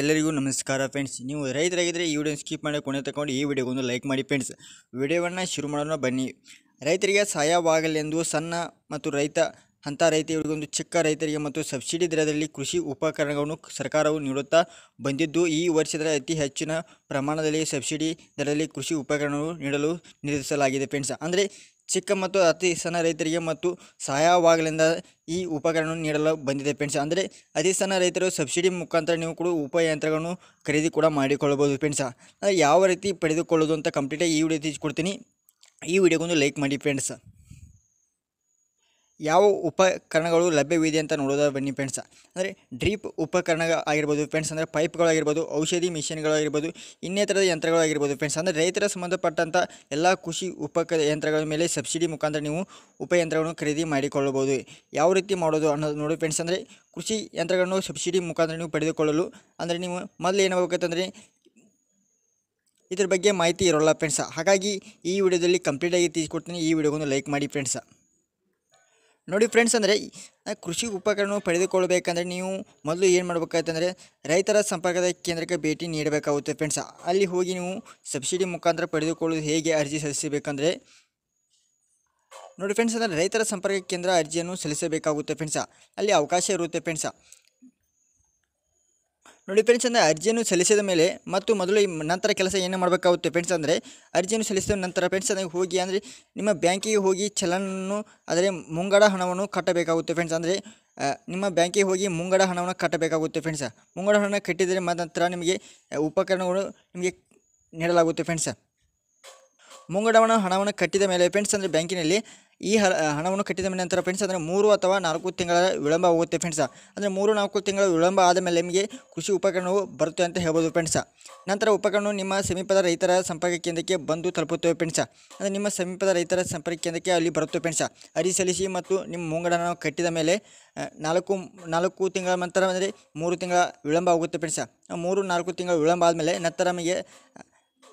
ಎಲ್ಲರಿಗೂ ನಮಸ್ಕಾರ ಫ್ರೆಂಡ್ಸ್ ನೀವು ರೈತರಾಗಿದ್ದರೆ ಈ ವಿಡಿಯೋ ಸ್ಕಿಪ್ ಮಾಡಿ ಕೊನೆ ತಗೊಂಡು ಈ ವಿಡಿಯೋಗೊಂದು ಲೈಕ್ ಮಾಡಿ ಫ್ರೆಂಡ್ಸ್ ವಿಡಿಯೋವನ್ನು ಶುರು ಮಾಡೋಣ ಬನ್ನಿ ರೈತರಿಗೆ ಸಹಾಯವಾಗಲೆಂದು ಸಣ್ಣ ಮತ್ತು ರೈತ ಅಂಥ ರೈತರಿಗೊಂದು ಚಿಕ್ಕ ರೈತರಿಗೆ ಮತ್ತು ಸಬ್ಸಿಡಿ ದರದಲ್ಲಿ ಕೃಷಿ ಉಪಕರಣಗಳನ್ನು ಸರ್ಕಾರವು ನೀಡುತ್ತಾ ಬಂದಿದ್ದು ಈ ವರ್ಷದ ಅತಿ ಹೆಚ್ಚಿನ ಪ್ರಮಾಣದಲ್ಲಿ ಸಬ್ಸಿಡಿ ದರದಲ್ಲಿ ಕೃಷಿ ಉಪಕರಣಗಳು ನೀಡಲು ನಿರ್ಧರಿಸಲಾಗಿದೆ ಫ್ರೆಂಡ್ಸ್ ಅಂದರೆ ಚಿಕ್ಕ ಮತ್ತು ಅತಿ ಸಣ್ಣ ರೈತರಿಗೆ ಮತ್ತು ಸಹಾಯವಾಗಲಿಂದ ಈ ಉಪಕರಣವನ್ನು ನೀಡಲು ಬಂದಿದೆ ಫ್ರೆಂಡ್ಸ್ ಅಂದರೆ ಅತಿ ಸಣ್ಣ ರೈತರು ಸಬ್ಸಿಡಿ ಮುಖಾಂತರ ನೀವು ಕೂಡ ಉಪಯಂತ್ರಗಳನ್ನು ಖರೀದಿ ಕೂಡ ಮಾಡಿಕೊಳ್ಳಬಹುದು ಫ್ರೆಂಡ್ಸ್ ಯಾವ ರೀತಿ ಪಡೆದುಕೊಳ್ಳೋದು ಅಂತ ಕಂಪ್ಲೀಟಾಗಿ ಈ ವಿಡಿಯೋ ಕೊಡ್ತೀನಿ ಈ ವಿಡಿಯೋಗೊಂದು ಲೈಕ್ ಮಾಡಿ ಫ್ರೆಂಡ್ಸ್ ಯಾವ ಉಪಕರಣಗಳು ಲಭ್ಯವಿದೆ ಅಂತ ನೋಡೋದ ಬನ್ನಿ ಫ್ರೆಂಡ್ಸ್ ಅಂದರೆ ಡ್ರೀಪ್ ಉಪಕರಣ ಆಗಿರ್ಬೋದು ಫ್ರೆಂಡ್ಸ್ ಅಂದರೆ ಪೈಪ್ಗಳಾಗಿರ್ಬೋದು ಔಷಧಿ ಇನ್ನೇ ಥರದ ಯಂತ್ರಗಳಾಗಿರ್ಬೋದು ಫ್ರೆಂಡ್ಸ್ ಅಂದರೆ ರೈತರ ಸಂಬಂಧಪಟ್ಟಂಥ ಎಲ್ಲ ಕೃಷಿ ಉಪಕ ಯಂತ್ರಗಳ ಮೇಲೆ ಸಬ್ಸಿಡಿ ಮುಖಾಂತರ ನೀವು ಉಪಯಂತ್ರಗಳನ್ನು ಖರೀದಿ ಮಾಡಿಕೊಳ್ಳಬಹುದು ಯಾವ ರೀತಿ ಮಾಡೋದು ಅನ್ನೋದು ನೋಡಿ ಫ್ರೆಂಡ್ಸ್ ಅಂದರೆ ಕೃಷಿ ಯಂತ್ರಗಳನ್ನು ಸಬ್ಸಿಡಿ ಮುಖಾಂತರ ನೀವು ಪಡೆದುಕೊಳ್ಳಲು ಅಂದರೆ ನೀವು ಮೊದಲು ಏನಾಗಬೇಕಂತಂದರೆ ಇದ್ರ ಬಗ್ಗೆ ಮಾಹಿತಿ ಇರೋಲ್ಲ ಫ್ರೆಂಡ್ಸ್ ಹಾಗಾಗಿ ಈ ವಿಡಿಯೋದಲ್ಲಿ ಕಂಪ್ಲೀಟಾಗಿ ತಿಳಿಸ್ಕೊಡ್ತೀನಿ ಈ ವಿಡಿಯೋಗೊಂದು ಲೈಕ್ ಮಾಡಿ ಫ್ರೆಂಡ್ಸ್ ನೋಡಿ ಫ್ರೆಂಡ್ಸ್ ಅಂದರೆ ಕೃಷಿ ಉಪಕರಣ ಪಡೆದುಕೊಳ್ಳಬೇಕಂದ್ರೆ ನೀವು ಮೊದಲು ಏನು ಮಾಡಬೇಕಾಯ್ತಂದರೆ ರೈತರ ಸಂಪರ್ಕದ ಕೇಂದ್ರಕ್ಕೆ ಭೇಟಿ ನೀಡಬೇಕಾಗುತ್ತೆ ಫ್ರೆಂಡ್ಸ್ ಅಲ್ಲಿ ಹೋಗಿ ನೀವು ಸಬ್ಸಿಡಿ ಮುಖಾಂತರ ಪಡೆದುಕೊಳ್ಳೋದು ಹೇಗೆ ಅರ್ಜಿ ಸಲ್ಲಿಸಬೇಕಂದ್ರೆ ನೋಡಿ ಫ್ರೆಂಡ್ಸ್ ಅಂದರೆ ರೈತರ ಸಂಪರ್ಕ ಕೇಂದ್ರ ಅರ್ಜಿಯನ್ನು ಸಲ್ಲಿಸಬೇಕಾಗುತ್ತೆ ಫ್ರೆಂಡ್ಸ ಅಲ್ಲಿ ಅವಕಾಶ ಇರುತ್ತೆ ಫ್ರೆಂಡ್ಸ ನೋಡಿ ಫ್ರೆಂಡ್ಸ್ ಅಂದರೆ ಅರ್ಜಿಯನ್ನು ಸಲ್ಲಿಸಿದ ಮೇಲೆ ಮತ್ತು ಮೊದಲು ನಂತರ ಕೆಲಸ ಏನು ಮಾಡಬೇಕಾಗುತ್ತೆ ಫ್ರೆಂಡ್ಸ್ ಅಂದರೆ ಅರ್ಜಿಯನ್ನು ಸಲ್ಲಿಸಿದ ನಂತರ ಫ್ರೆಂಡ್ಸ್ ಅಂದರೆ ಹೋಗಿ ಅಂದರೆ ನಿಮ್ಮ ಬ್ಯಾಂಕಿಗೆ ಹೋಗಿ ಚಲನನ್ನು ಅದರ ಮುಂಗಡ ಹಣವನ್ನು ಕಟ್ಟಬೇಕಾಗುತ್ತೆ ಫ್ರೆಂಡ್ಸ್ ಅಂದರೆ ನಿಮ್ಮ ಬ್ಯಾಂಕಿಗೆ ಹೋಗಿ ಮುಂಗಡ ಹಣವನ್ನು ಕಟ್ಟಬೇಕಾಗುತ್ತೆ ಫ್ರೆಂಡ್ಸ್ ಮುಂಗಡ ಹಣ ಕಟ್ಟಿದರೆ ನಂತರ ನಿಮಗೆ ಉಪಕರಣಗಳು ನಿಮಗೆ ನೀಡಲಾಗುತ್ತೆ ಫ್ರೆಂಡ್ಸ್ ಮುಂಗಡವನ್ನು ಹಣವನ್ನು ಕಟ್ಟಿದ ಮೇಲೆ ಫ್ರೆಂಡ್ಸ್ ಅಂದರೆ ಬ್ಯಾಂಕಿನಲ್ಲಿ ಈ ಹಣವನ್ನು ಕಟ್ಟಿದ ಮೇಲೆ ನಂತರ ಫ್ರೆಂಡ್ಸ್ ಅಂದರೆ ಮೂರು ಅಥವಾ ನಾಲ್ಕು ತಿಂಗಳ ವಿಳಂಬ ಆಗುತ್ತೆ ಫ್ರೆಂಡ್ಸ ಅಂದರೆ ಮೂರು ನಾಲ್ಕು ತಿಂಗಳ ವಿಳಂಬ ಆದ ಮೇಲೆ ನಿಮಗೆ ಕೃಷಿ ಉಪಕರಣವು ಬರುತ್ತೆ ಅಂತ ಹೇಳ್ಬೋದು ಫ್ರೆಂಡ್ಸ ನಂತರ ಉಪಕರಣವು ನಿಮ್ಮ ಸಮೀಪದ ರೈತರ ಸಂಪರ್ಕ ಕೇಂದ್ರಕ್ಕೆ ಬಂದು ತಲುಪುತ್ತೇವೆ ಫ್ರೆಂಡ್ಸ ಅಂದರೆ ನಿಮ್ಮ ಸಮೀಪದ ರೈತರ ಸಂಪರ್ಕ ಕೇಂದ್ರಕ್ಕೆ ಅಲ್ಲಿ ಬರುತ್ತೆ ಫ್ರೆಂಡ್ಸ ಅರಿ ಸಲ್ಲಿಸಿ ಮತ್ತು ನಿಮ್ಮ ಮುಂಗಡನ ಕಟ್ಟಿದ ಮೇಲೆ ನಾಲ್ಕು ನಾಲ್ಕು ತಿಂಗಳ ನಂತರ ಅಂದರೆ ಮೂರು ತಿಂಗಳ ವಿಳಂಬ ಆಗುತ್ತೆ ಫ್ರೆಂಡ್ಸ ಮೂರು ನಾಲ್ಕು ತಿಂಗಳ ವಿಳಂಬ ಆದಮೇಲೆ ನಂತರ ನಮಗೆ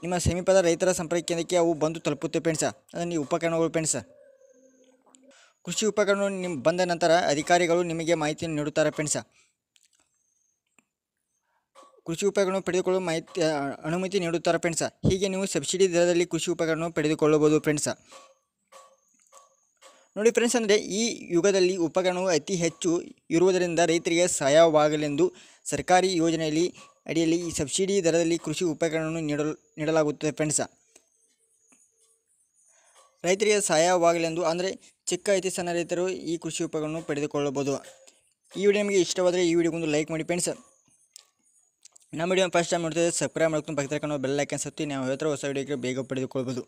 ನಿಮ್ಮ ಸಮೀಪದ ರೈತರ ಸಂಪರ್ಕ ಕೇಂದ್ರಕ್ಕೆ ಅವು ಬಂದು ತಲುಪುತ್ತೆ ಫ್ರೆಂಡ್ಸ ಅದನ್ನು ನೀವು ಉಪಕರಣಗಳು ಫ್ರೆಂಡ್ಸ ಕೃಷಿ ಉಪಕರಣಗಳು ನಿಮ್ಮ ಬಂದ ನಂತರ ಅಧಿಕಾರಿಗಳು ನಿಮಗೆ ಮಾಹಿತಿಯನ್ನು ನೀಡುತ್ತಾರೆ ಫ್ರೆಂಡ್ಸ ಕೃಷಿ ಉಪಕರಣ ಪಡೆದುಕೊಳ್ಳುವ ಮಾಹಿತಿ ಅನುಮತಿ ನೀಡುತ್ತಾರೆ ಫ್ರೆಂಡ್ಸ ಹೀಗೆ ನೀವು ಸಬ್ಸಿಡಿ ದರದಲ್ಲಿ ಕೃಷಿ ಉಪಕರಣವನ್ನು ಪಡೆದುಕೊಳ್ಳಬಹುದು ಫ್ರೆಂಡ್ಸ ನೋಡಿ ಫ್ರೆಂಡ್ಸ್ ಅಂದರೆ ಈ ಯುಗದಲ್ಲಿ ಉಪಕರಣವು ಅತಿ ಹೆಚ್ಚು ಇರುವುದರಿಂದ ರೈತರಿಗೆ ಸಹಾಯವಾಗಲೆಂದು ಸರ್ಕಾರಿ ಯೋಜನೆಯಲ್ಲಿ ಅಡಿಯಲ್ಲಿ ಈ ಸಬ್ಸಿಡಿ ದರದಲ್ಲಿ ಕೃಷಿ ಉಪಕರಣವನ್ನು ನೀಡಲು ನೀಡಲಾಗುತ್ತದೆ ಫ್ರೆಂಡ್ಸ ರೈತರಿಗೆ ಸಹಾಯವಾಗಲೆಂದು ಅಂದರೆ ಚಿಕ್ಕ ಐತಿ ಸಣ್ಣ ರೈತರು ಈ ಕೃಷಿ ಉಪಕರಣವನ್ನು ಪಡೆದುಕೊಳ್ಳಬಹುದು ಈ ವಿಡಿಯೋ ನಿಮಗೆ ಇಷ್ಟವಾದರೆ ಈ ವಿಡಿಯೋಗೊಂದು ಲೈಕ್ ಮಾಡಿ ಫ್ರೆಂಡ್ಸ್ ನಮ್ಮ ವಿಡಿಯೋ ಫಸ್ಟ್ ಟೈಮ್ ನೋಡ್ತಿದ್ದರೆ ಸಬ್ಸ್ಕ್ರೈಬ್ ಮಾಡ್ಕೊಂಡು ಪಕ್ಕದ ಕನ್ನಡ ಬೆಲ್ ಸತ್ತಿ ನಾವು ಯಾವ ಹೊಸ ವಿಡಿಯೋಗೆ ಬೇಗ ಪಡೆದುಕೊಳ್ಬೋದು